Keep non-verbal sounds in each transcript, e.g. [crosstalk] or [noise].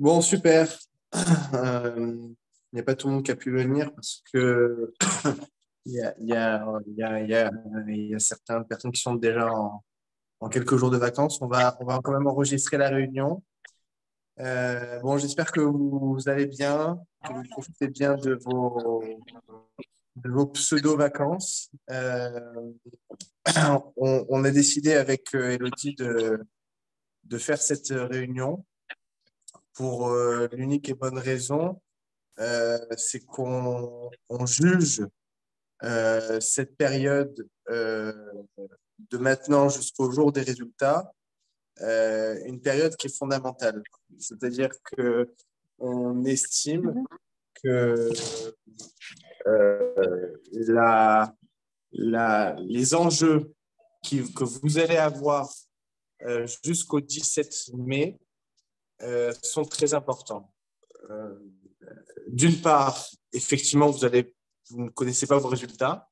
Bon, super. il euh, n'y a pas tout le monde qui a pu venir parce que il [coughs] y, a, certaines personnes qui sont déjà en, quelques jours de vacances. On va, va quand même enregistrer la réunion. Euh, bon, j'espère que vous, allez bien, que vous profitez bien de vos, vos pseudo-vacances. Euh, [coughs] on, on, a décidé avec Elodie de, de faire cette réunion pour euh, l'unique et bonne raison, euh, c'est qu'on juge euh, cette période de maintenant jusqu'au jour des résultats, une période qui est fondamentale. C'est-à-dire que on estime que la, la, les enjeux que vous allez avoir jusqu'au 17 mai euh, sont très importants. Euh, d'une part, effectivement, vous, ne connaissez pas vos résultats.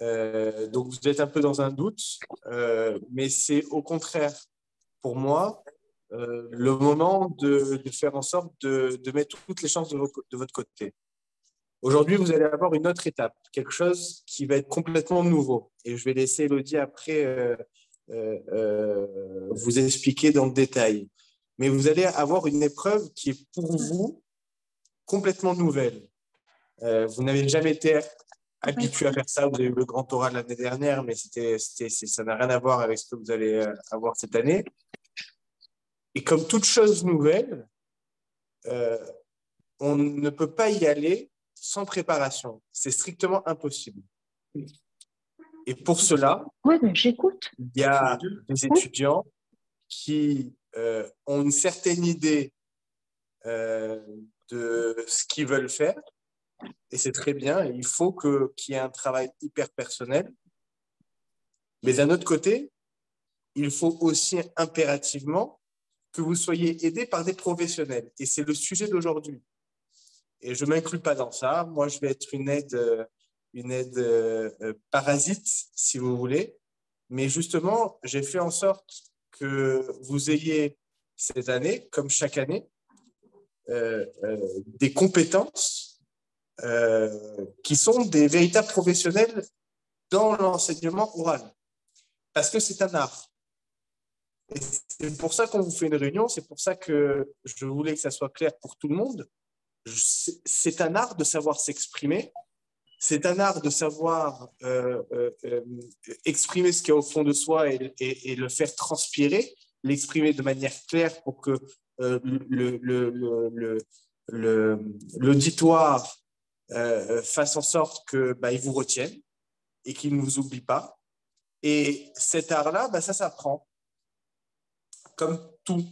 Euh, donc, vous êtes un peu dans un doute, mais c'est au contraire, pour moi, le moment de, faire en sorte de, mettre toutes les chances de, votre côté. Aujourd'hui, vous allez avoir une autre étape, quelque chose qui va être complètement nouveau. Et je vais laisser Elodie après vous expliquer dans le détail mais vous allez avoir une épreuve qui est pour vous complètement nouvelle. Euh, vous n'avez jamais été habitué à faire ça. Vous avez eu le grand oral l'année dernière, mais c'était, ça n'a rien à voir avec ce que vous allez euh, avoir cette année. Et comme toute chose nouvelle, euh, on ne peut pas y aller sans préparation. C'est strictement impossible. Et pour cela, il y a des étudiants qui euh, ont une certaine idée euh, de ce qu'ils veulent faire, et c'est très bien, il faut qu'il y ait un travail hyper personnel. Mais d'un autre côté, il faut aussi impérativement que vous soyez aidé par des professionnels, et c'est le sujet d'aujourd'hui. Et je ne m'inclus pas dans ça, moi je vais être une aide, euh, une aide parasite, si vous voulez, mais justement, j'ai fait en sorte que vous ayez cette année, comme chaque année, euh, euh, des compétences euh, qui sont des véritables professionnels dans l'enseignement oral. Parce que c'est un art. c'est pour ça qu'on vous fait une réunion, c'est pour ça que je voulais que ça soit clair pour tout le monde. C'est un art de savoir s'exprimer, c'est un art de savoir euh, euh, euh, exprimer ce qu'il y a au fond de soi et, le faire transpirer, l'exprimer de manière claire pour que l'auditoire fasse en sorte qu'il bah, vous retienne et qu'il ne vous oublie pas. Et cet art-là, bah, ça s'apprend, comme tout.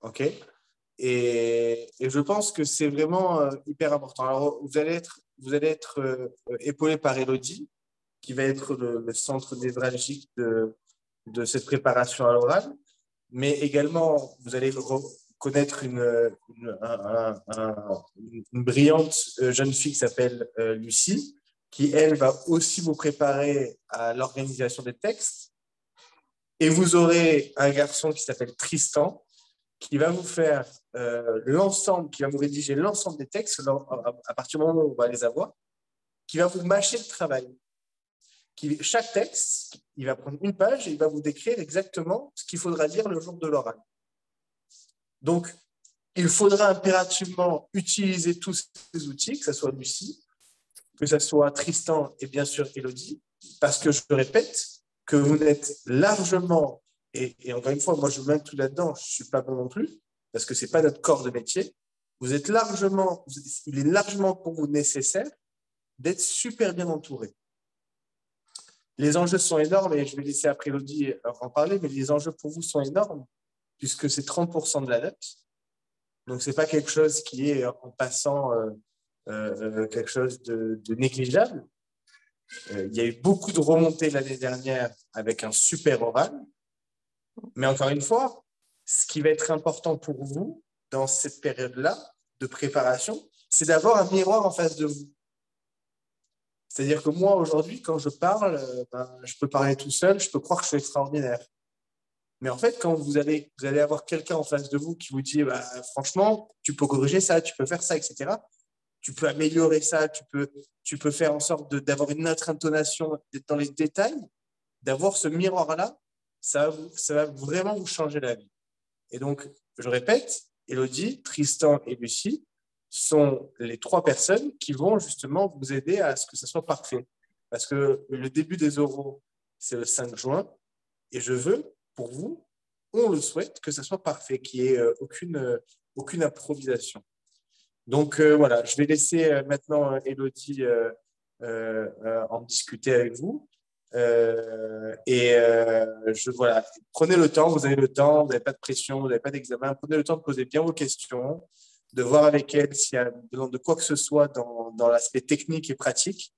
ok et, et, je pense que c'est vraiment hyper important. Alors, vous allez être vous allez être euh, épaulé par Elodie, qui va être le, centre névralgique de, cette préparation à l'oral. Mais également, vous allez connaître une, une, brillante euh, jeune fille qui s'appelle euh, Lucie, qui, elle, va aussi vous préparer à l'organisation des textes. Et vous aurez un garçon qui s'appelle Tristan, qui va vous faire euh, l'ensemble, qui va vous rédiger l'ensemble des textes à partir du moment où on va les avoir, qui va vous mâcher le travail. Qui, chaque texte, il va prendre une page et il va vous décrire exactement ce qu'il faudra dire le jour de l'oral. Donc, il faudra impérativement utiliser tous ces outils, que ce soit Lucie, que ce soit Tristan et bien sûr Elodie, parce que je répète que vous n'êtes largement et, encore une fois, moi, je mets tout là-dedans. Je ne suis pas bon non plus, parce que ce n'est pas notre corps de métier. Vous êtes largement, il est largement pour vous nécessaire d'être super bien entouré. Les enjeux sont énormes, et je vais laisser après l'audit euh, en parler, mais les enjeux pour vous sont énormes, puisque c'est 30% de la note. Donc, ce n'est pas quelque chose qui est, euh, en passant, euh, quelque chose de, négligeable. il y a eu beaucoup de remontées l'année dernière avec un super oral. Mais encore une fois, ce qui va être important pour vous dans cette période-là de préparation, c'est d'avoir un miroir en face de vous. C'est-à-dire que moi, aujourd'hui, quand je parle, euh, ben, je peux parler tout seul, je peux croire que je suis extraordinaire. Mais en fait, quand vous allez, vous allez avoir quelqu'un en face de vous qui vous dit, bah, franchement, tu peux corriger ça, tu peux faire ça, etc. Tu peux améliorer ça, tu peux, tu peux faire en sorte d'avoir une autre intonation, d'être dans les détails, d'avoir ce miroir-là ça, va vraiment vous changer la vie. Et donc, je répète, Elodie, Tristan et Lucie sont les trois personnes qui vont justement vous aider à ce que ça soit parfait. Parce que le début des oraux, c'est le 5 juin, et je veux, pour vous, on le souhaite, que ça soit parfait, qu'il n'y ait euh, aucune, euh, aucune improvisation. Donc euh, voilà, je vais laisser maintenant Elodie en discuter avec vous. Euh, et euh, je, voilà, prenez le temps, vous avez le temps, vous n'avez pas de pression, vous n'avez pas d'examen, prenez le temps de poser bien vos questions, de voir avec elle s'il y a besoin de quoi que ce soit dans, l'aspect technique et pratique.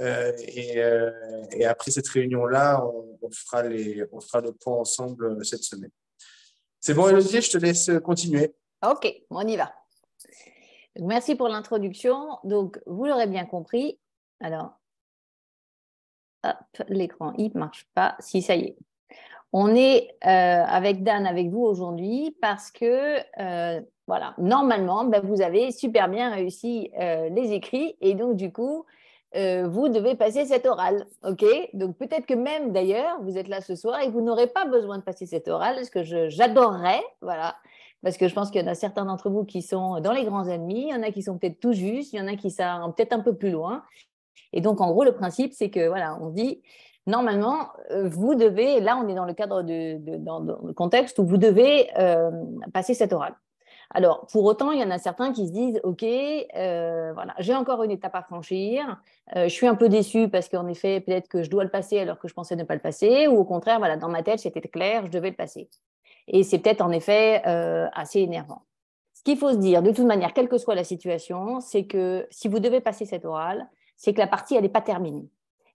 Euh, et, après cette réunion-là, on, on, fera les, on fera le point ensemble cette semaine. C'est bon, Elodie, je te laisse continuer. OK, on y va. Merci pour l'introduction. Donc, vous l'aurez bien compris. Alors, hop, l'écran I ne marche pas. Si, ça y est. On est euh, avec Dan, avec vous aujourd'hui, parce que, euh, voilà, normalement, ben, vous avez super bien réussi euh, les écrits, et donc, du coup, vous devez passer cet oral, ok Donc, peut-être que même, d'ailleurs, vous êtes là ce soir et vous n'aurez pas besoin de passer cet oral, ce que j'adorerais, voilà, parce que je pense qu'il y en a certains d'entre vous qui sont dans les grands ennemis, il y en a qui sont peut-être tout juste, il y en a qui sont hein, peut-être un peu plus loin. Et donc, en gros, le principe, c'est que, voilà, on dit, normalement, euh, vous devez, là, on est dans le cadre de, dans, le contexte où vous devez euh, passer cet oral. Alors, pour autant, il y en a certains qui se disent, OK, euh, voilà, j'ai encore une étape à franchir, je suis un peu déçu parce qu'en effet, peut-être que je dois le passer alors que je pensais ne pas le passer, ou au contraire, voilà, dans ma tête, c'était clair, je devais le passer. Et c'est peut-être en effet assez énervant. Ce qu'il faut se dire, de toute manière, quelle que soit la situation, c'est que si vous devez passer cet oral, c'est que la partie, elle n'est pas terminée.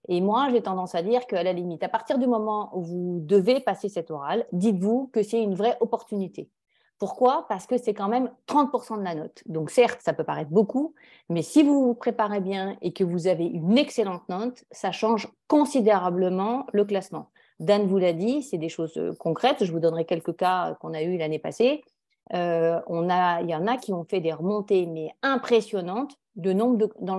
Et moi, j'ai tendance à dire qu'à la limite, à partir du moment où vous devez passer cette orale, dites-vous que c'est une vraie opportunité. Pourquoi Parce que c'est quand même 30% de la note. Donc certes, ça peut paraître beaucoup, mais si vous vous préparez bien et que vous avez une excellente note, ça change considérablement le classement. Dan vous l'a dit, c'est des choses euh, concrètes. Je vous donnerai quelques cas qu'on a eu l'année passée. Euh, il y en a qui ont fait des remontées mais impressionnantes de nombre dans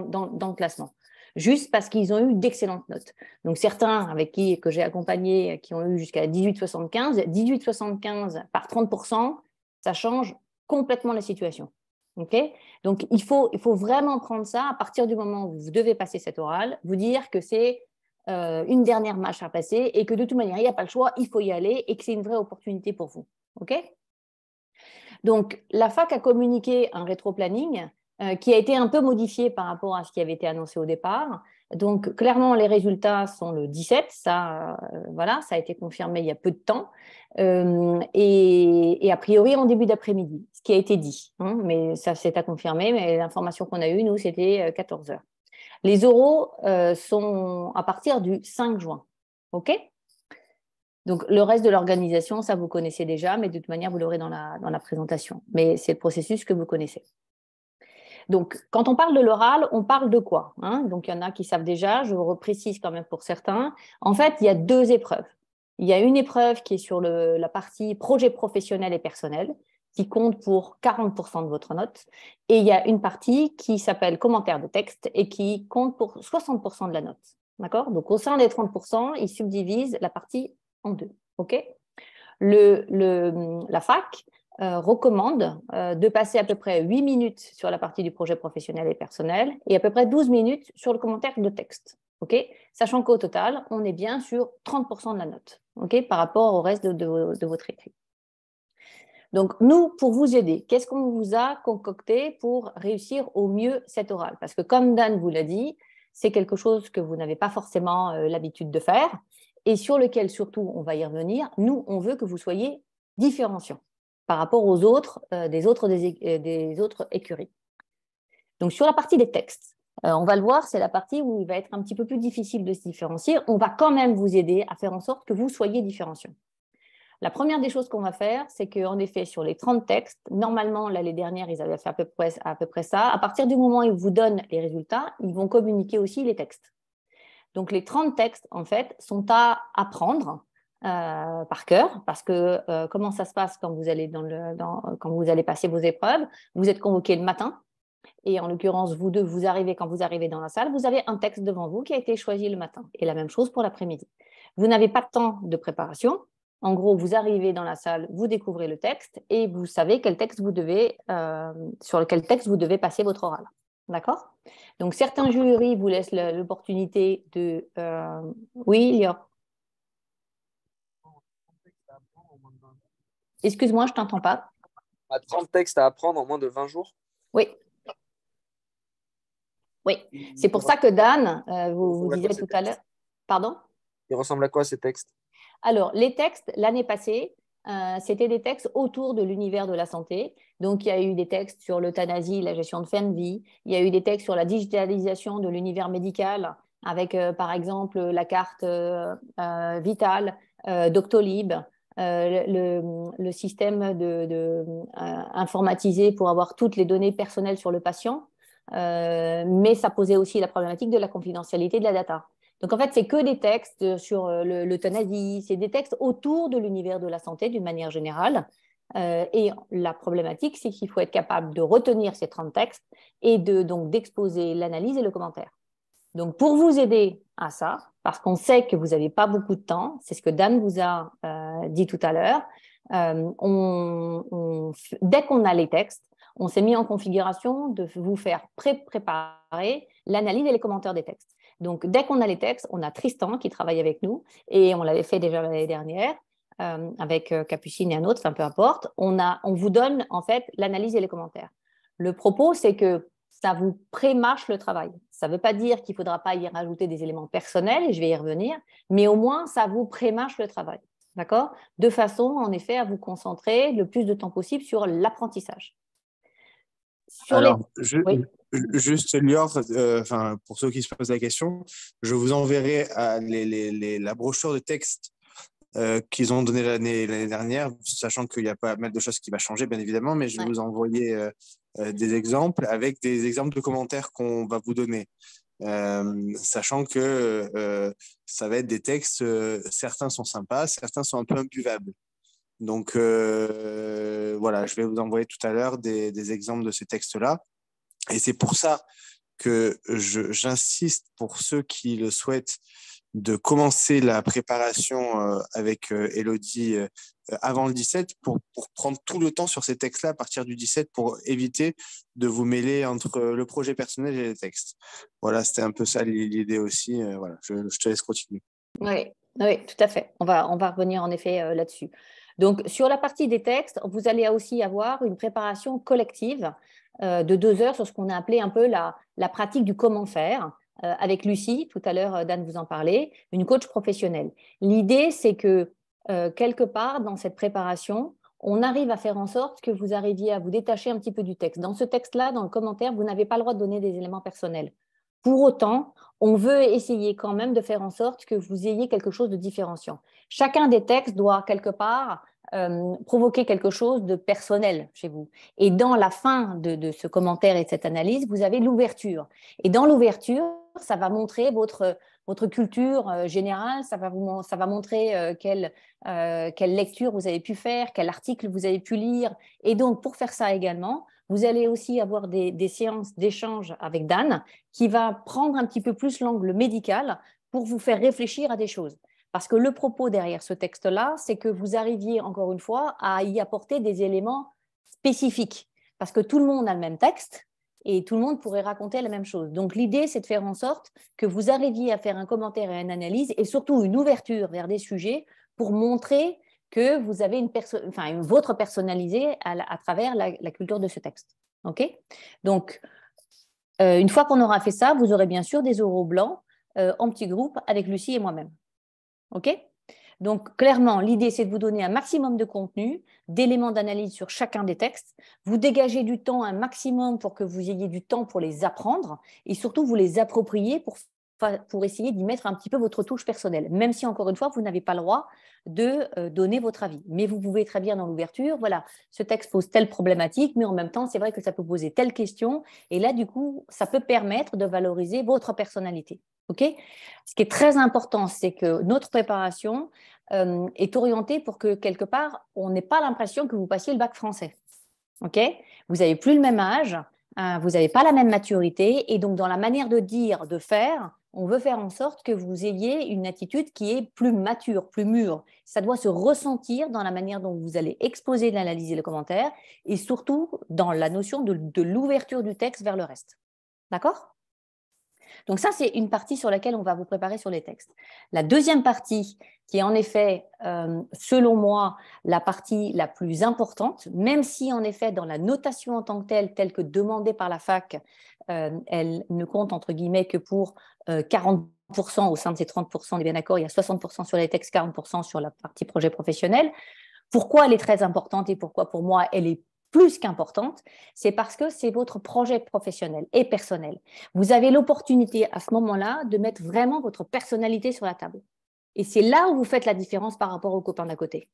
le classement juste parce qu'ils ont eu d'excellentes notes. Donc certains avec qui que j'ai accompagné qui ont eu jusqu'à 18,75, 18,75 par 30%, ça change complètement la situation. Donc il faut, vraiment prendre ça à partir du moment où vous devez passer cette orale, vous dire que c'est euh, une dernière marche à passer et que de toute manière, il n'y a pas le choix, il faut y aller et que c'est une vraie opportunité pour vous. OK Donc, la fac a communiqué un rétro-planning euh, qui a été un peu modifié par rapport à ce qui avait été annoncé au départ. Donc clairement, les résultats sont le 17, ça, euh, voilà, ça a été confirmé il y a peu de temps, euh, et, a priori en début d'après-midi, ce qui a été dit. Hein, mais ça, c'est à confirmer, mais l'information qu'on a eue, nous, c'était 14 heures. Les oraux sont à partir du 5 juin, ok donc, le reste de l'organisation, ça vous connaissez déjà, mais de toute manière, vous l'aurez dans la, dans la présentation. Mais c'est le processus que vous connaissez. Donc, quand on parle de l'oral, on parle de quoi hein Donc, il y en a qui savent déjà, je vous reprécise quand même pour certains. En fait, il y a deux épreuves. Il y a une épreuve qui est sur la partie projet professionnel et personnel, qui compte pour 40% de votre note. Et il y a une partie qui s'appelle commentaire de texte et qui compte pour 60% de la note. D'accord Donc, au sein des 30%, ils subdivisent la partie en deux. OK le, le, la fac, euh, recommande euh, de passer à peu près 8 minutes sur la partie du projet professionnel et personnel et à peu près 12 minutes sur le commentaire de texte. ok Sachant qu'au total, on est bien sur 30% de la note ok par rapport au reste de, votre écrit. Donc, nous, pour vous aider, qu'est-ce qu'on vous a concocté pour réussir au mieux cet oral Parce que, comme Dan vous l'a dit, c'est quelque chose que vous n'avez pas forcément euh, l'habitude de faire et sur lequel, surtout, on va y revenir. Nous, on veut que vous soyez différenciant par rapport aux autres, euh, des, autres euh, des, autres écuries. Donc sur la partie des textes, euh, on va le voir, c'est la partie où il va être un petit peu plus difficile de se différencier. On va quand même vous aider à faire en sorte que vous soyez différenciés. La première des choses qu'on va faire, c'est qu'en effet, sur les 30 textes, normalement, l'année dernière, ils avaient fait à peu, près, à peu près ça. À partir du moment où ils vous donnent les résultats, ils vont communiquer aussi les textes. Donc les 30 textes, en fait, sont à apprendre euh, par cœur, parce que euh, comment ça se passe quand vous allez dans le, quand vous allez passer vos épreuves Vous êtes convoqué le matin, et en l'occurrence vous deux, vous arrivez quand vous arrivez dans la salle, vous avez un texte devant vous qui a été choisi le matin, et la même chose pour l'après-midi. Vous n'avez pas de temps de préparation. En gros, vous arrivez dans la salle, vous découvrez le texte et vous savez quel texte vous devez, euh, sur lequel texte vous devez passer votre oral. D'accord Donc certains jurys vous laissent l'opportunité de. il Oui, a Excuse-moi, je t'entends pas. 30 textes à apprendre en moins de 20 jours Oui. Oui, c'est pour ça que Dan, euh, vous, disiez tout à l'heure. Pardon Il ressemble à quoi ces textes Alors, les textes, l'année passée, euh, c'était des textes autour de l'univers de la santé. Donc, il y a eu des textes sur l'euthanasie, la gestion de fin de vie. Il y a eu des textes sur la digitalisation de l'univers médical, avec euh, par exemple la carte vitale, Doctolib. Euh, le, système de, euh, informatisé pour avoir toutes les données personnelles sur le patient, euh, mais ça posait aussi la problématique de la confidentialité de la data. Donc en fait, c'est que des textes sur l'euthanasie, c'est des textes autour de l'univers de la santé d'une manière générale. et la problématique, c'est qu'il faut être capable de retenir ces 30 textes et de, donc d'exposer l'analyse et le commentaire. Donc pour vous aider à ça, parce qu'on sait que vous n'avez pas beaucoup de temps. C'est ce que Dan vous a euh, dit tout à l'heure. Euh, on, dès qu'on a les textes, on s'est mis en configuration de vous faire préparer l'analyse et les commentaires des textes. Donc, dès qu'on a les textes, on a Tristan qui travaille avec nous, et on l'avait fait déjà l'année dernière. Euh, avec Capucine et un autre, enfin peu importe, on, a, on vous donne en fait l'analyse et les commentaires. Le propos, c'est que ça vous prémarche le travail. Ça ne veut pas dire qu'il ne faudra pas y rajouter des éléments personnels, et je vais y revenir, mais au moins, ça vous prémarche le travail. D'accord De façon, en effet, à vous concentrer le plus de temps possible sur l'apprentissage. Alors, les... juste Lior, euh, pour ceux qui se posent la question, je vous enverrai euh, la brochure de texte euh, qu'ils ont donnée l'année dernière, sachant qu'il y a pas mal de choses qui va changer, bien évidemment, mais je vais vous envoyer euh, des exemples avec des exemples de commentaires qu'on va vous donner. Euh, sachant que euh, ça va être des textes, certains sont sympas, certains sont un peu imbuvables. Donc voilà, je vais vous envoyer tout à l'heure des, exemples de ces textes-là. Et c'est pour ça que j'insiste pour ceux qui le souhaitent de commencer la préparation euh, avec euh, Elodie euh, avant le 17 pour, prendre tout le temps sur ces textes-là à partir du 17 pour éviter de vous mêler entre le projet personnel et les textes. Voilà, c'était un peu ça l'idée aussi. Voilà, je, te laisse continuer. Oui, tout à fait. On va, on va revenir en effet là-dessus. Donc, sur la partie des textes, vous allez aussi avoir une préparation collective de deux heures sur ce qu'on a appelé un peu la pratique du comment faire. Euh, avec Lucie, tout à l'heure, euh, Dan vous en parlait, une coach professionnelle. L'idée, c'est que euh, quelque part, dans cette préparation, on arrive à faire en sorte que vous arriviez à vous détacher un petit peu du texte. Dans ce texte-là, dans le commentaire, vous n'avez pas le droit de donner des éléments personnels. Pour autant, on veut essayer quand même de faire en sorte que vous ayez quelque chose de différenciant. Chacun des textes doit quelque part provoquer quelque chose de personnel chez vous. Et dans la fin de, de ce commentaire et de cette analyse, vous avez l'ouverture. Et dans l'ouverture, ça va montrer votre, culture euh, générale, ça va, montrer euh, euh, quelle, lecture vous avez pu faire, quel article vous avez pu lire. Et donc, pour faire ça également, vous allez aussi avoir des, des séances d'échange avec Dan, qui va prendre un petit peu plus l'angle médical pour vous faire réfléchir à des choses. Parce que le propos derrière ce texte-là, c'est que vous arriviez, encore une fois, à y apporter des éléments spécifiques. Parce que tout le monde a le même texte, et tout le monde pourrait raconter la même chose. Donc l'idée, c'est de faire en sorte que vous arriviez à faire un commentaire et une analyse et surtout une ouverture vers des sujets pour montrer que vous avez une, personne, enfin, votre personnalisée à, travers la, culture de ce texte. OK Donc, euh, une fois qu'on aura fait ça, vous aurez bien sûr des euros blancs euh, en petit groupe avec Lucie et moi-même. OK donc, clairement, l'idée, c'est de vous donner un maximum de contenu, d'éléments d'analyse sur chacun des textes. Vous dégagez du temps un maximum pour que vous ayez du temps pour les apprendre et surtout vous les approprier pour, pour essayer d'y mettre un petit peu votre touche personnelle, même si, encore une fois, vous n'avez pas le droit de euh, donner votre avis. Mais vous pouvez très bien dans l'ouverture, voilà, ce texte pose telle problématique, mais en même temps, c'est vrai que ça peut poser telle question. Et là, du coup, ça peut permettre de valoriser votre personnalité. OK Ce qui est très important, c'est que notre préparation euh, est orientée pour que quelque part, on n'ait pas l'impression que vous passiez le bac français. OK Vous n'avez plus le même âge, euh, vous n'avez pas la même maturité, et donc dans la manière de dire, de faire, on veut faire en sorte que vous ayez une attitude qui est plus mature, plus mûre. Ça doit se ressentir dans la manière dont vous allez exposer, et le commentaire, et surtout dans la notion de l'ouverture du texte vers le reste. D'accord donc ça, c'est une partie sur laquelle on va vous préparer sur les textes. La deuxième partie, qui est en effet, euh, selon moi, la partie la plus importante, même si en effet, dans la notation en tant que telle, telle que demandée par la fac, euh, elle ne compte entre guillemets que pour 40 euh, au sein de ces 30%, on bien d'accord, il y a 60% sur les textes, 40% sur la partie projet professionnel. Pourquoi elle est très importante et pourquoi pour moi elle est plus qu'importante, c'est parce que c'est votre projet professionnel et personnel. Vous avez l'opportunité à ce moment-là de mettre vraiment votre personnalité sur la table. Et c'est là où vous faites la différence par rapport aux copains d'à côté.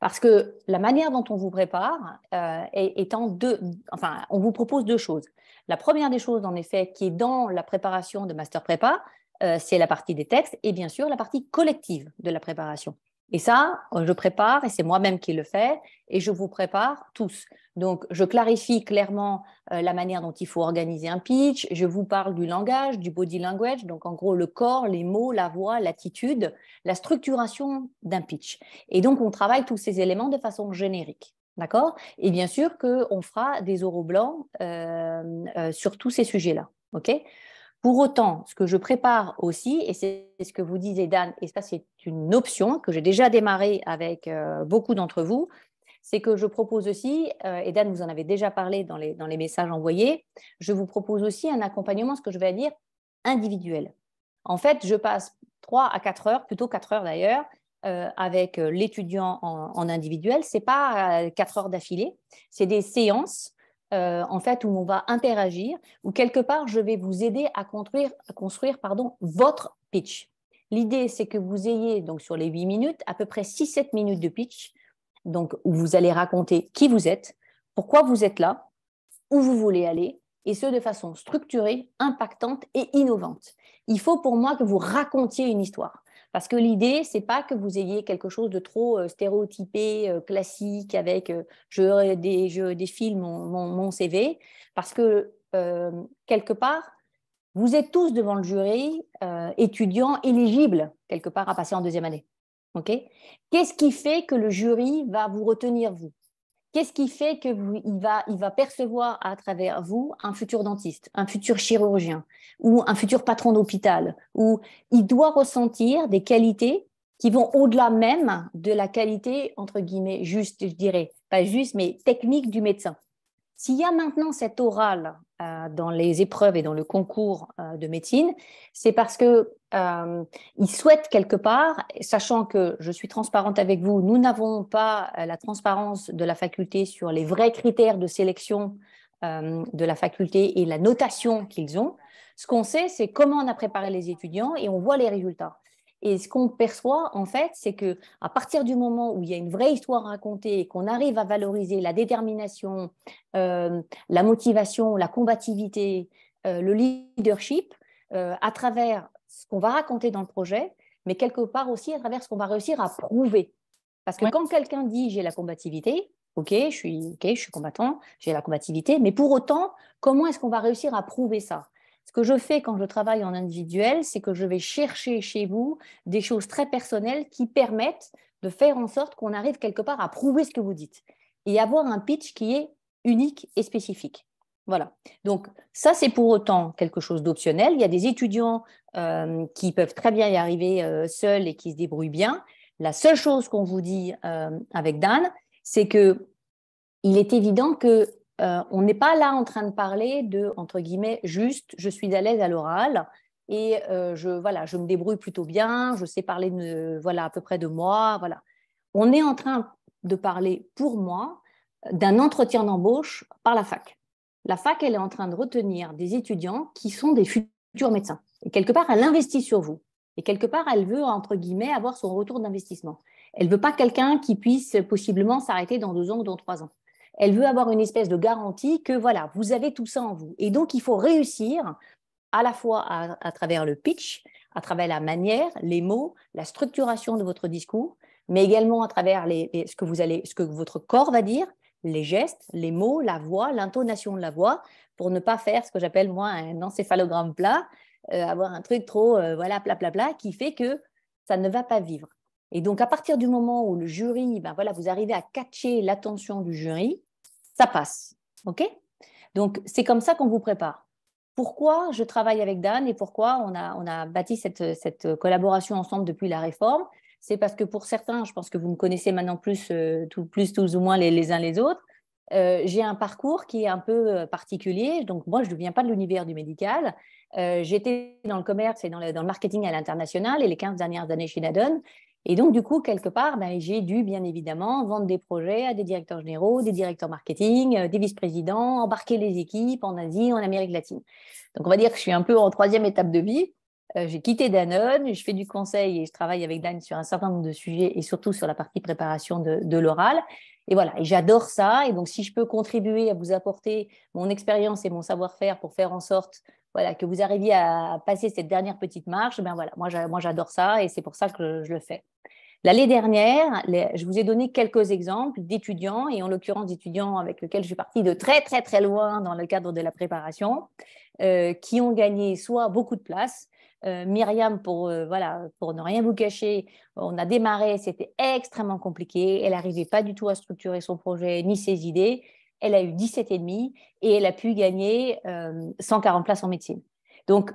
Parce que la manière dont on vous prépare euh, est, en deux, enfin, on vous propose deux choses. La première des choses, en effet, qui est dans la préparation de master prépa, euh, c'est la partie des textes et bien sûr la partie collective de la préparation. Et ça, euh, je prépare, et c'est moi-même qui le fais, et je vous prépare tous. Donc, je clarifie clairement euh, la manière dont il faut organiser un pitch, je vous parle du langage, du body language, donc en gros le corps, les mots, la voix, l'attitude, la structuration d'un pitch. Et donc, on travaille tous ces éléments de façon générique. D'accord Et bien sûr qu'on fera des oraux blancs euh, sur tous ces sujets-là. OK pour autant, ce que je prépare aussi, et c'est ce que vous disiez Dan, et ça c'est une option que j'ai déjà démarré avec euh, beaucoup d'entre vous, c'est que je propose aussi, euh, et Dan vous en avez déjà parlé dans les, messages envoyés, je vous propose aussi un accompagnement, ce que je vais dire, individuel. En fait, je passe 3 à 4 heures, plutôt 4 heures d'ailleurs, euh, avec l'étudiant en, en, individuel. Ce n'est pas 4 heures d'affilée, c'est des séances euh, en fait, où on va interagir, où quelque part, je vais vous aider à construire, à construire pardon, votre pitch. L'idée, c'est que vous ayez, donc sur les 8 minutes, à peu près 6-7 minutes de pitch, donc où vous allez raconter qui vous êtes, pourquoi vous êtes là, où vous voulez aller, et ce, de façon structurée, impactante et innovante. Il faut pour moi que vous racontiez une histoire. Parce que l'idée, ce n'est pas que vous ayez quelque chose de trop euh, stéréotypé, euh, classique, avec euh, je, des, défile mon, CV, parce que quelque part, vous êtes tous devant le jury étudiants éligibles, quelque part, à passer en deuxième année. ok Qu'est-ce qui fait que le jury va vous retenir, vous Qu'est-ce qui fait que il va, il va percevoir à travers vous un futur dentiste, un futur chirurgien ou un futur patron d'hôpital Ou il doit ressentir des qualités qui vont au-delà même de la qualité entre guillemets juste, je dirais, pas juste, mais technique du médecin. S'il y a maintenant cet oral euh, dans les épreuves et dans le concours euh, de médecine, c'est parce que euh, ils souhaitent quelque part, sachant que je suis transparente avec vous, nous n'avons pas euh, la transparence de la faculté sur les vrais critères de sélection euh, de la faculté et la notation qu'ils ont. Ce qu'on sait, c'est comment on a préparé les étudiants et on voit les résultats. Et ce qu'on perçoit, en fait, c'est que à partir du moment où il y a une vraie histoire à raconter et qu'on arrive à valoriser la détermination, la motivation, la combativité, le leadership, à travers ce qu'on va raconter dans le projet, mais quelque part aussi à travers ce qu'on va réussir à prouver. Parce que quand quelqu'un dit j'ai la combativité, ok, je suis, ok, je suis combattant, j'ai la combativité, mais pour autant, comment est-ce qu'on va réussir à prouver ça Ce que je fais quand je travaille en individuel, c'est que je vais chercher chez vous des choses très personnelles qui permettent de faire en sorte qu'on arrive quelque part à prouver ce que vous dites et avoir un pitch qui est unique et spécifique. Voilà. Donc ça, c'est pour autant quelque chose d'optionnel. Il y a des étudiants euh, qui peuvent très bien y arriver euh, seuls et qui se débrouillent bien. La seule chose qu'on vous dit euh, avec Dan, c'est que il est évident que on n'est pas là en train de parler de entre guillemets juste je suis à l'aise à l'oral et je voilà je me débrouille plutôt bien, je sais parler voilà à peu près de moi voilà. On est en train de parler pour moi d'un entretien d'embauche par la fac la fac, elle est en train de retenir des étudiants qui sont des futurs médecins. Et quelque part, elle investit sur vous. Et quelque part, elle veut, entre guillemets, avoir son retour d'investissement. Elle ne veut pas quelqu'un qui puisse possiblement s'arrêter dans deux ans ou dans trois ans. Elle veut avoir une espèce de garantie que, voilà, vous avez tout ça en vous. Et donc, il faut réussir à la fois à, travers le pitch, à travers la manière, les mots, la structuration de votre discours, mais également à travers ce, que vous allez, ce que votre corps va dire les gestes, les mots, la voix, l'intonation de la voix, pour ne pas faire ce que j'appelle moi un encéphalogramme plat, euh, avoir un truc trop, euh, voilà, plat, plat, plat, qui fait que ça ne va pas vivre. Et donc, à partir du moment où le jury, ben voilà, vous arrivez à catcher l'attention du jury, ça passe. OK Donc, c'est comme ça qu'on vous prépare. Pourquoi je travaille avec Dan et pourquoi on a, bâti cette collaboration ensemble depuis la réforme c'est parce que pour certains, je pense que vous me connaissez maintenant plus, euh, plus tous ou moins les, uns les autres, euh, j'ai un parcours qui est un peu euh, particulier. Donc, moi, je ne viens pas de l'univers du médical. J'étais dans le commerce et dans le, marketing à l'international et les 15 dernières années chez Nadon. Et donc, du coup, quelque part, ben, j'ai dû bien évidemment vendre des projets à des directeurs généraux, des directeurs marketing, des vice-présidents, embarquer les équipes en Asie, en Amérique latine. Donc, on va dire que je suis un peu en troisième étape de vie. Euh, j'ai quitté Danone, je fais du conseil et je travaille avec Dan sur un certain nombre de sujets et surtout sur la partie préparation de, l'oral. Et voilà, et j'adore ça. Et donc, si je peux contribuer à vous apporter mon expérience et mon savoir-faire pour faire en sorte voilà, que vous arriviez à passer cette dernière petite marche, ben voilà, moi, j'adore ça et c'est pour ça que je, le fais. L'année dernière, je vous ai donné quelques exemples d'étudiants, et en l'occurrence d'étudiants avec lesquels je suis partie de très très très loin dans le cadre de la préparation, euh, qui ont gagné soit beaucoup de places, euh, Myriam, euh, pour, ne rien vous cacher, on a démarré, c'était extrêmement compliqué. Elle n'arrivait pas du tout à structurer son projet ni ses idées. Elle a eu 17,5 et demi et elle a pu gagner 140 euh, places en médecine. Donc,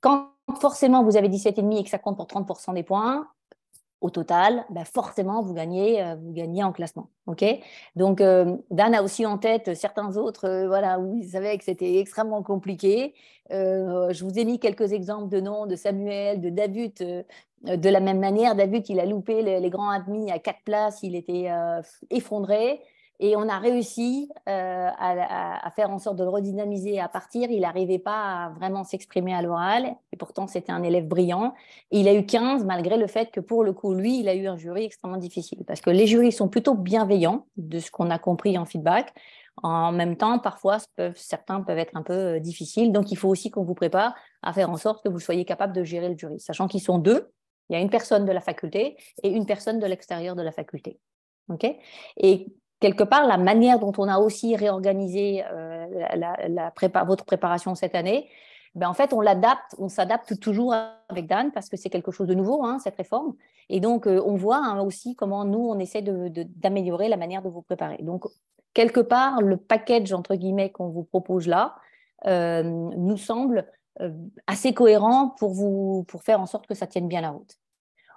quand forcément vous avez 17,5 et que ça compte pour 30% des points, au total, bah, forcément, vous gagnez, euh, vous gagnez en classement. Donc, euh, Dan a aussi en tête certains autres, euh, voilà, où il savait que c'était extrêmement compliqué. je vous ai mis quelques exemples de noms de Samuel, de David. de la même manière, David, il a loupé les grands admis à quatre places, il était effondré. Et on a réussi euh, à, faire en sorte de le redynamiser à partir. Il n'arrivait pas à vraiment s'exprimer à l'oral. Et pourtant, c'était un élève brillant. il a eu 15, malgré le fait que pour le coup, lui, il a eu un jury extrêmement difficile. Parce que les jurys sont plutôt bienveillants de ce qu'on a compris en feedback. En même temps, parfois, certains peuvent être un peu euh, difficiles. Donc, il faut aussi qu'on vous prépare à faire en sorte que vous soyez capable de gérer le jury. Sachant qu'ils sont deux, il y a une personne de la faculté et une personne de l'extérieur de la faculté. OK et quelque part, la manière dont on a aussi réorganisé euh, la, la votre préparation cette année, ben en fait, on l'adapte, on s'adapte toujours avec Dan parce que c'est quelque chose de nouveau, hein, cette réforme. Et donc, euh, on voit hein, aussi comment nous, on essaie d'améliorer la manière de vous préparer. Donc, quelque part, le package, entre guillemets, qu'on vous propose là, euh, nous semble euh, assez cohérent pour, vous, pour faire en sorte que ça tienne bien la route.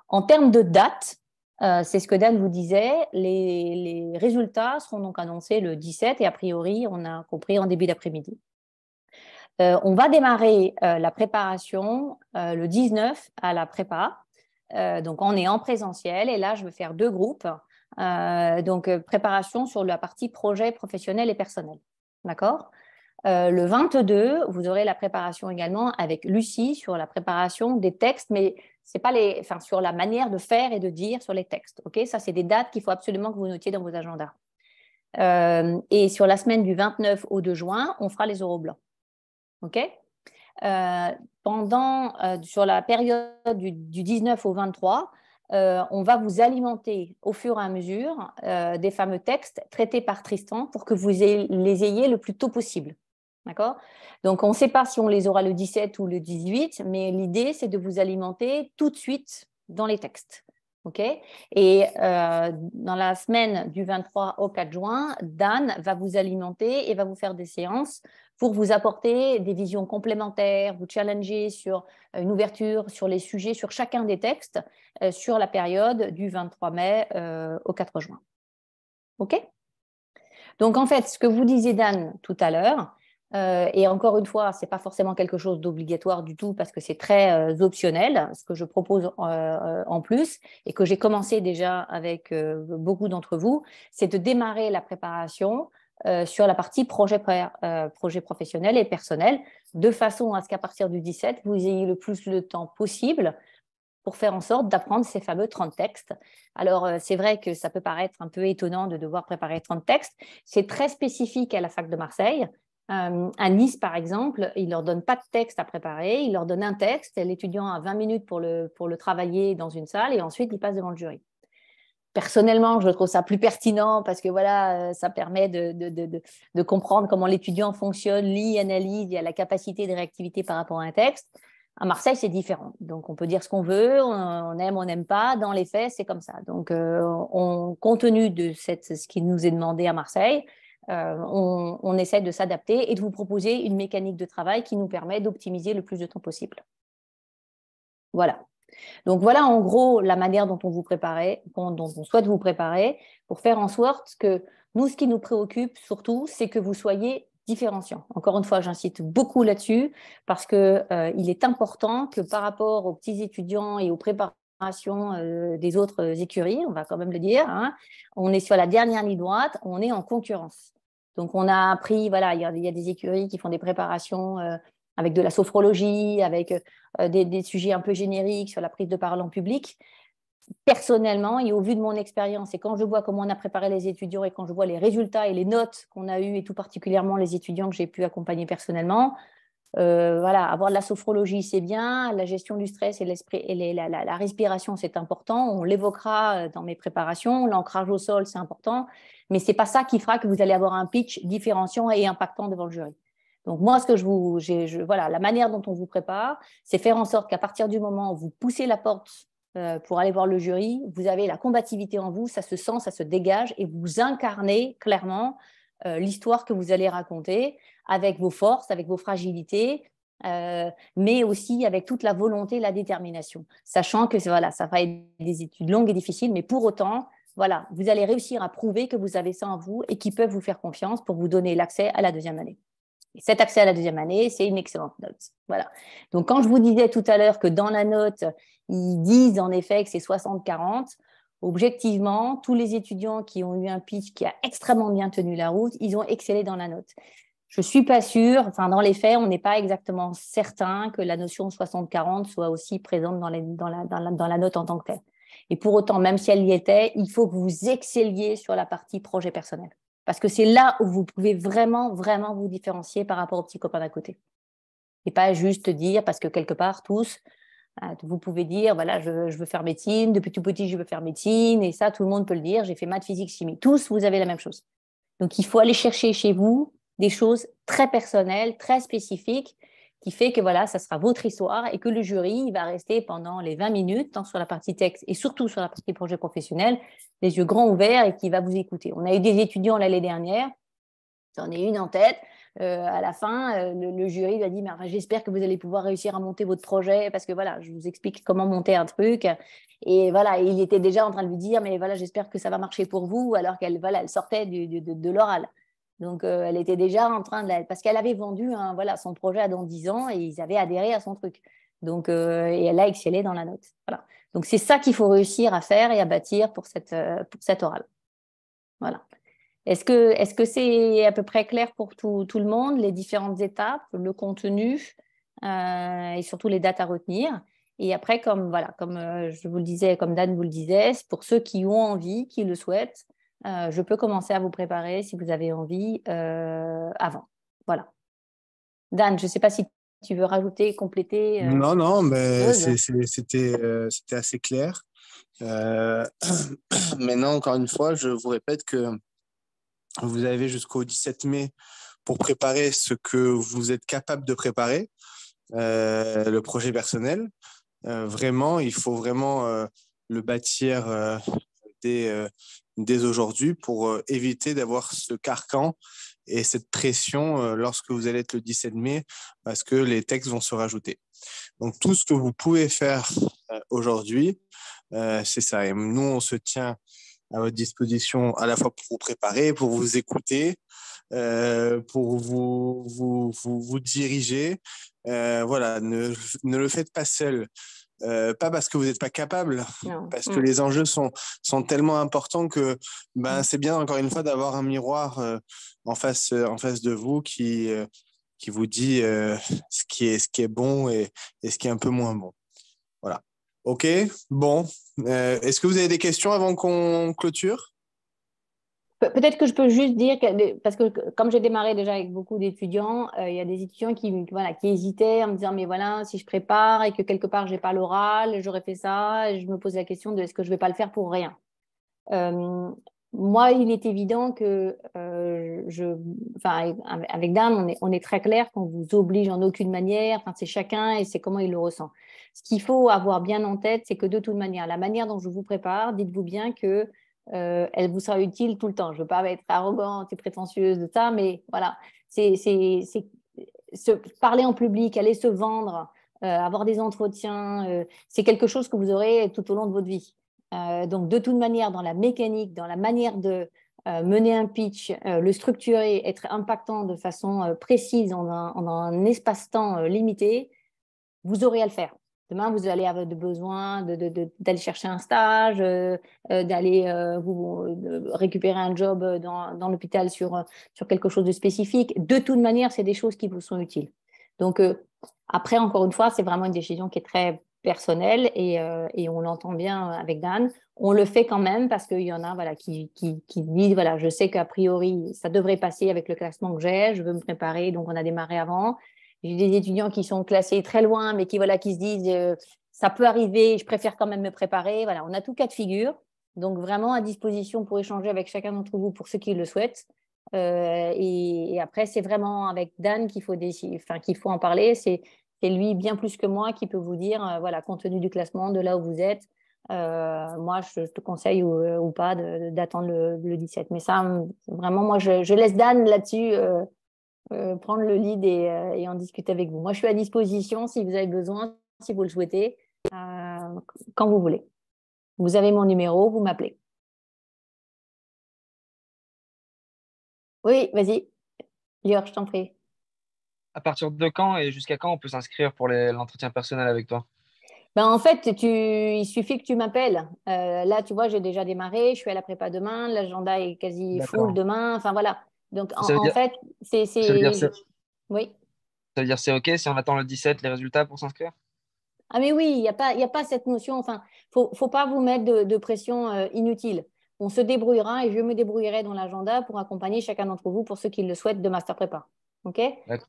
En termes de date, euh, c'est ce que Dan vous disait. Les, résultats seront donc annoncés le 17 et a priori, on a compris en début d'après-midi. Euh, on va démarrer euh, la préparation le 19 à la prépa. donc, on est en présentiel et là, je vais faire deux groupes. donc, préparation sur la partie projet professionnel et personnel. D'accord le 22, vous aurez la préparation également avec Lucie sur la préparation des textes, mais c'est pas les, enfin, sur la manière de faire et de dire sur les textes. Ok, ça c'est des dates qu'il faut absolument que vous notiez dans vos agendas. Euh, et sur la semaine du 29 au 2 juin, on fera les euros blancs. Ok. Euh, pendant euh, sur la période du, 19 au 23, on va vous alimenter au fur et à mesure des fameux textes traités par Tristan pour que vous les ayez le plus tôt possible. D'accord Donc, on ne sait pas si on les aura le 17 ou le 18, mais l'idée, c'est de vous alimenter tout de suite dans les textes. OK Et euh, dans la semaine du 23 au 4 juin, Dan va vous alimenter et va vous faire des séances pour vous apporter des visions complémentaires, vous challenger sur euh, une ouverture sur les sujets, sur chacun des textes, euh, sur la période du 23 mai au 4 juin. OK Donc, en fait, ce que vous disiez, Dan, tout à l'heure, euh, et encore une fois, ce n'est pas forcément quelque chose d'obligatoire du tout parce que c'est très euh, optionnel, ce que je propose euh, en plus et que j'ai commencé déjà avec beaucoup d'entre vous, c'est de démarrer la préparation sur la partie projet, projet professionnel et personnel, de façon à ce qu'à partir du 17, vous ayez le plus de temps possible pour faire en sorte d'apprendre ces fameux 30 textes. Alors, c'est vrai que ça peut paraître un peu étonnant de devoir préparer 30 textes. C'est très spécifique à la fac de Marseille. Euh, à Nice, par exemple, ils ne leur donnent pas de texte à préparer, ils leur donnent un texte, l'étudiant a 20 minutes pour le, pour le travailler dans une salle et ensuite il passe devant le jury. Personnellement, je trouve ça plus pertinent parce que voilà, euh, ça permet de, de, de, de comprendre comment l'étudiant fonctionne, lit, analyse, il y a la capacité de réactivité par rapport à un texte. À Marseille, c'est différent. Donc, on peut dire ce qu'on veut, on aime, on n'aime pas. Dans les faits, c'est comme ça. Donc, euh, on, compte tenu de ce qui nous est demandé à Marseille, euh, on, essaie de s'adapter et de vous proposer une mécanique de travail qui nous permet d'optimiser le plus de temps possible. Voilà. Donc voilà en gros la manière dont on vous préparait, dont on souhaite vous préparer pour faire en sorte que nous, ce qui nous préoccupe surtout, c'est que vous soyez différenciant. Encore une fois, j'incite beaucoup là-dessus parce qu'il euh, est important que par rapport aux petits étudiants et aux préparations euh, des autres écuries, on va quand même le dire, hein, on est sur la dernière ligne droite, on est en concurrence. Donc, on a appris, voilà, il y, a, des écuries qui font des préparations euh, avec de la sophrologie, avec euh, des, sujets un peu génériques sur la prise de parole en public. Personnellement, et au vu de mon expérience, et quand je vois comment on a préparé les étudiants et quand je vois les résultats et les notes qu'on a eues, et tout particulièrement les étudiants que j'ai pu accompagner personnellement, euh, voilà, avoir de la sophrologie, c'est bien, la gestion du stress et, et la, la, respiration, c'est important, on l'évoquera dans mes préparations, l'ancrage au sol, c'est important, mais c'est pas ça qui fera que vous allez avoir un pitch différenciant et impactant devant le jury. Donc moi, ce que je vous, voilà, la manière dont on vous prépare, c'est faire en sorte qu'à partir du moment où vous poussez la porte euh, pour aller voir le jury, vous avez la combativité en vous, ça se sent, ça se dégage, et vous incarnez clairement euh, l'histoire que vous allez raconter avec vos forces, avec vos fragilités, euh, mais aussi avec toute la volonté, la détermination, sachant que voilà, ça va être des études longues et difficiles, mais pour autant, voilà, vous allez réussir à prouver que vous avez ça en vous et qu'ils peuvent vous faire confiance pour vous donner l'accès à la deuxième année. Et cet accès à la deuxième année, c'est une excellente note. Voilà. Donc, quand je vous disais tout à l'heure que dans la note, ils disent en effet que c'est 60-40, objectivement, tous les étudiants qui ont eu un pitch qui a extrêmement bien tenu la route, ils ont excellé dans la note. Je ne suis pas sûre, enfin, dans les faits, on n'est pas exactement certain que la notion 60-40 soit aussi présente dans, la, dans la note en tant que telle. Et pour autant, même si elle y était, il faut que vous excelliez sur la partie projet personnel. Parce que c'est là où vous pouvez vraiment, vraiment vous différencier par rapport aux petits copains d'à côté. Et pas juste dire, parce que quelque part, tous, euh, vous pouvez dire, voilà, je, je, veux faire médecine, depuis tout petit, je veux faire médecine, et ça, tout le monde peut le dire, j'ai fait maths, physique, chimie. Tous, vous avez la même chose. Donc, il faut aller chercher chez vous des choses très personnelles, très spécifiques, qui fait que voilà, ça sera votre histoire et que le jury va rester pendant les 20 minutes, tant sur la partie texte et surtout sur la partie projet professionnel, les yeux grands ouverts et qui va vous écouter. On a eu des étudiants l'année dernière, j'en ai une en tête. Euh, à la fin, euh, le, jury lui a dit j'espère que vous allez pouvoir réussir à monter votre projet parce que voilà, je vous explique comment monter un truc. Et voilà, il était déjà en train de lui dire mais voilà, j'espère que ça va marcher pour vous alors qu'elle elle sortait de l'oral. Donc, euh, elle était déjà en train de Parce qu'elle avait vendu voilà, son projet dans 10 ans et ils avaient adhéré à son truc. Donc, euh, et elle a excellé dans la note. Voilà. Donc, c'est ça qu'il faut réussir à faire et à bâtir pour cette, euh, pour cette orale. Voilà. Est-ce que c'est à peu près clair pour tout, le monde, les différentes étapes, le contenu et surtout les dates à retenir Et après, comme voilà, comme je vous le disais, comme Dan vous le disait, pour ceux qui ont envie, qui le souhaitent, euh, je peux commencer à vous préparer si vous avez envie euh, avant. Voilà. Dan, je ne sais pas si tu veux rajouter, compléter. Euh, non, non, mais c'était assez clair. [clears throat] maintenant, encore une fois, je vous répète que vous avez jusqu'au 17 mai pour préparer ce que vous êtes capable de préparer, le projet personnel. vraiment, il faut vraiment le bâtir euh, dès, aujourd'hui pour euh, éviter d'avoir ce carcan et cette pression euh, lorsque vous allez être le 17 mai parce que les textes vont se rajouter. Donc tout ce que vous pouvez faire aujourd'hui, c'est ça. Et nous, on se tient à votre disposition à la fois pour vous préparer, pour vous écouter, pour vous vous, vous, vous, diriger. voilà, ne, ne, le faites pas seul. Euh, pas parce que vous n'êtes pas capable, parce que mm. les enjeux sont, sont tellement importants que ben, mm. c'est bien, encore une fois, d'avoir un miroir euh, en, face, euh, en face de vous qui, qui vous dit ce, qui est, ce qui est bon et, et, ce qui est un peu moins bon. Voilà. OK, bon. Est-ce que vous avez des questions avant qu'on clôture Peut-être que je peux juste dire, parce que comme j'ai démarré déjà avec beaucoup d'étudiants, euh, il y a des étudiants qui, voilà, qui hésitaient en me disant, mais voilà, si je prépare et que quelque part, je n'ai pas l'oral, j'aurais fait ça, je me pose la question de est-ce que je vais pas le faire pour rien euh, moi, il est évident que, euh, je, enfin, avec Dan, on est, on est très clair qu'on vous oblige en aucune manière. Enfin, c'est chacun et c'est comment il le ressent. Ce qu'il faut avoir bien en tête, c'est que de toute manière, la manière dont je vous prépare, dites-vous bien que euh, elle vous sera utile tout le temps. Je ne veux pas être arrogante et prétentieuse de ça, mais voilà, c'est se parler en public, aller se vendre, euh, avoir des entretiens, euh, c'est quelque chose que vous aurez tout au long de votre vie. donc, de toute manière, dans la mécanique, dans la manière de mener un pitch, le structurer, être impactant de façon précise en en un espace-temps limité, vous aurez à le faire. Demain, vous allez avoir besoin d'aller chercher un stage, euh, euh, d'aller euh, récupérer un job dans, l'hôpital sur, quelque chose de spécifique. De toute manière, c'est des choses qui vous sont utiles. Donc, après, encore une fois, c'est vraiment une décision qui est très personnelle et, on l'entend bien avec Dan. On le fait quand même parce qu'il y en a voilà, qui, qui, disent, voilà, je sais qu'a priori, ça devrait passer avec le classement que j'ai, je veux me préparer, donc on a démarré avant. J'ai des étudiants qui sont classés très loin, mais qui, voilà, qui se disent euh, ça peut arriver, je préfère quand même me préparer. Voilà, on a tout cas de figure. Donc, vraiment à disposition pour échanger avec chacun d'entre vous pour ceux qui le souhaitent. Euh, et, après, c'est vraiment avec Dan qu'il faut, qu'il faut en parler. C'est lui bien plus que moi qui peut vous dire, euh, voilà, compte tenu du classement, de là où vous êtes, moi, je, te conseille ou, pas d'attendre le, 17. Mais ça, vraiment, moi, je, je laisse Dan là-dessus. Euh, prendre le lead euh, et, en discuter avec vous. Moi, je suis à disposition si vous avez besoin, si vous le souhaitez, euh, quand vous voulez. Vous avez mon numéro, vous m'appelez. Oui, vas-y. Lior, je t'en prie. À partir de quand et jusqu'à quand on peut s'inscrire pour l'entretien personnel avec toi ben, en fait, il suffit que tu m'appelles. là, tu vois, j'ai déjà démarré, je suis à la prépa demain, l'agenda est quasi full demain. Enfin voilà, donc, en, fait, c'est. Oui. Ça veut dire c'est OK si on attend le 17, les résultats pour s'inscrire Ah, mais oui, il n'y a, pas, y a pas cette notion. Enfin, il ne faut pas vous mettre de, pression euh, inutile. On se débrouillera et je me débrouillerai dans l'agenda pour accompagner chacun d'entre vous pour ceux qui le souhaitent de Master Prépa. OK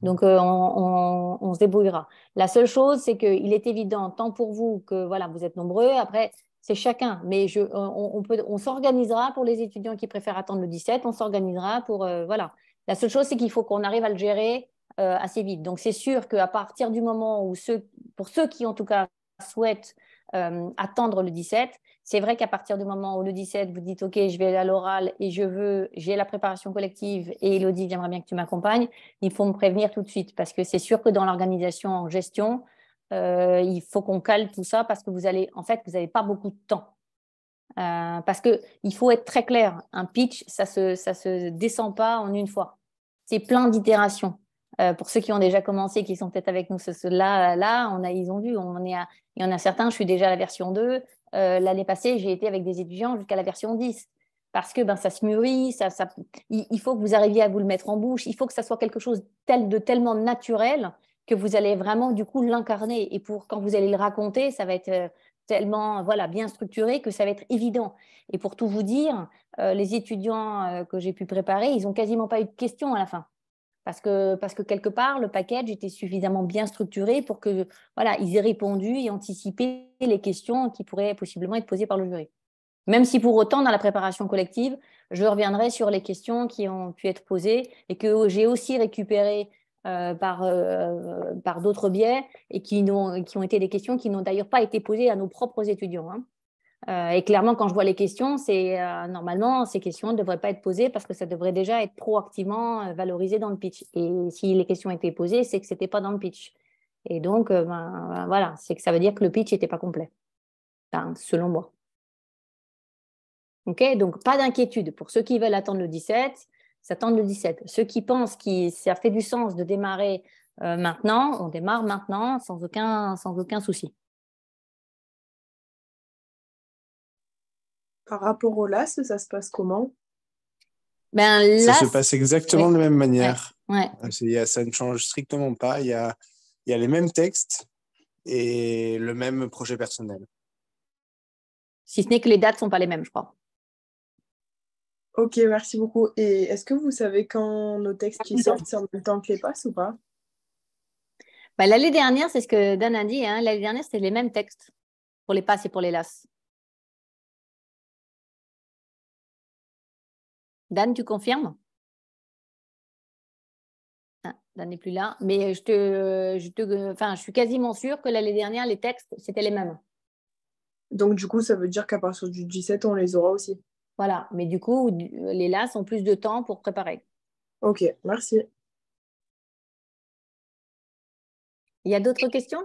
Donc, euh, on, se débrouillera. La seule chose, c'est qu'il est évident, tant pour vous que voilà, vous êtes nombreux, après, c'est chacun. Mais on, s'organisera pour les étudiants qui préfèrent attendre le 17, on s'organisera pour. Euh, voilà. La seule chose, c'est qu'il faut qu'on arrive à le gérer euh, assez vite. Donc, c'est sûr qu'à partir du moment où, ceux, pour ceux qui en tout cas souhaitent euh, attendre le 17, c'est vrai qu'à partir du moment où le 17, vous dites OK, je vais à l'oral et je veux, j'ai la préparation collective et Elodie, j'aimerais bien que tu m'accompagnes, il faut me prévenir tout de suite parce que c'est sûr que dans l'organisation en gestion, euh, il faut qu'on cale tout ça parce que vous allez, en fait, vous n'avez pas beaucoup de temps. Euh, parce qu'il faut être très clair, un pitch, ça ne se, descend pas en une fois. C'est plein d'itérations. Euh, pour ceux qui ont déjà commencé qui sont peut-être avec nous, ce, là, là, on a, ils ont vu, on est il y en a certains, je suis déjà à la version 2. Euh, l'année passée, j'ai été avec des étudiants jusqu'à la version 10 parce que ben, ça se mûrit, il, faut que vous arriviez à vous le mettre en bouche, il faut que ça soit quelque chose tel, de tellement naturel que vous allez vraiment du coup l'incarner. Et pour quand vous allez le raconter, ça va être euh, tellement voilà bien structuré que ça va être évident. Et pour tout vous dire, euh, les étudiants euh, que j'ai pu préparer, ils ont quasiment pas eu de questions à la fin. Parce que, parce que quelque part, le package était suffisamment bien structuré pour que voilà, ils aient répondu et anticipé les questions qui pourraient possiblement être posées par le jury. Même si pour autant, dans la préparation collective, je reviendrai sur les questions qui ont pu être posées et que j'ai aussi récupéré euh, par, euh, par d'autres biais et qui, ont, qui ont été des questions qui n'ont d'ailleurs pas été posées à nos propres étudiants. Hein. Euh, et clairement, quand je vois les questions, c'est normalement ces questions ne devraient pas être posées parce que ça devrait déjà être proactivement valorisé dans le pitch. Et si les questions étaient posées, c'est que c'était pas dans le pitch. Et donc, ben, ben, voilà, c'est que ça veut dire que le pitch n'était pas complet, selon moi. Ok, donc pas d'inquiétude pour ceux qui veulent attendre le 17 ça tente le 17. Ceux qui pensent que ça fait du sens de démarrer euh, maintenant, on démarre maintenant sans aucun, sans aucun souci. Par rapport au LAS, ça se passe comment ben, Ça se passe exactement de la même manière. Ouais. Euh, ça ne change strictement pas. Il y a, il y a les mêmes textes et le même projet personnel. Si ce n'est que les dates ne sont pas les mêmes, je crois. Ok, merci beaucoup. Et est-ce que vous savez quand nos textes qui sortent, c'est en même temps que les passes ou pas bah, L'année dernière, c'est ce que Dan a dit, hein. l'année dernière, c'était les mêmes textes pour les passes et pour les lasses. Dan, tu confirmes ah, Dan n'est plus là, mais je, je suis quasiment sûre que l'année dernière, les textes, c'était les mêmes. Donc, du coup, ça veut dire qu'à partir du 17, on les aura aussi voilà, mais du coup, les LAS ont plus de temps pour préparer. Ok, merci. Il y a d'autres questions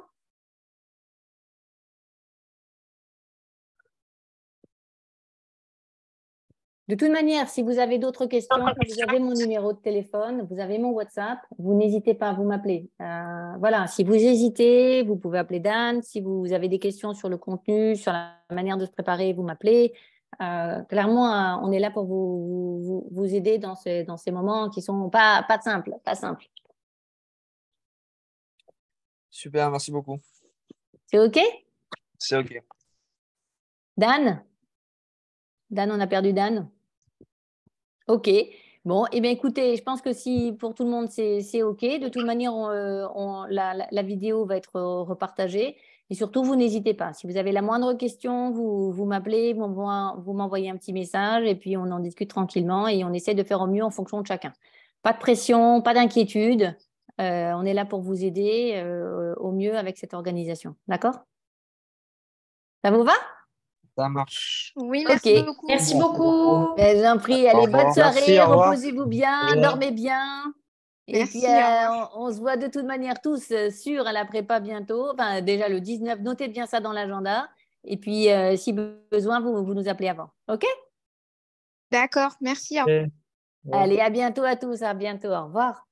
De toute manière, si vous avez d'autres questions, vous avez mon numéro de téléphone, vous avez mon WhatsApp, vous n'hésitez pas à vous m'appeler. Euh, voilà, si vous hésitez, vous pouvez appeler Dan. Si vous avez des questions sur le contenu, sur la manière de se préparer, vous m'appelez. Euh, clairement, euh, on est là pour vous, aider dans, ces moments qui sont pas, simples, pas simples. Super, merci beaucoup. C'est OK C'est OK. Dan Dan, on a perdu Dan OK. Bon, et eh bien, écoutez, je pense que si pour tout le monde, c'est OK. De toute manière, on, euh, la, la, vidéo va être repartagée. Et surtout, vous n'hésitez pas. Si vous avez la moindre question, vous, m'appelez, vous m'envoyez un petit message et puis on en discute tranquillement et on essaie de faire au mieux en fonction de chacun. Pas de pression, pas d'inquiétude. Euh, on est là pour vous aider euh, au mieux avec cette organisation. D'accord Ça vous va ça marche. Oui, merci beaucoup. Merci beaucoup. J'en prie. Allez, bonne soirée. Reposez-vous bien. Dormez bien. Et hein. euh, on, se voit de toute manière tous euh, sur la prépa bientôt. déjà le 19, notez bien ça dans l'agenda. Et puis, euh, si besoin, vous, nous appelez avant. OK D'accord. Merci. Hein. Allez, à bientôt à tous. À bientôt. Au revoir.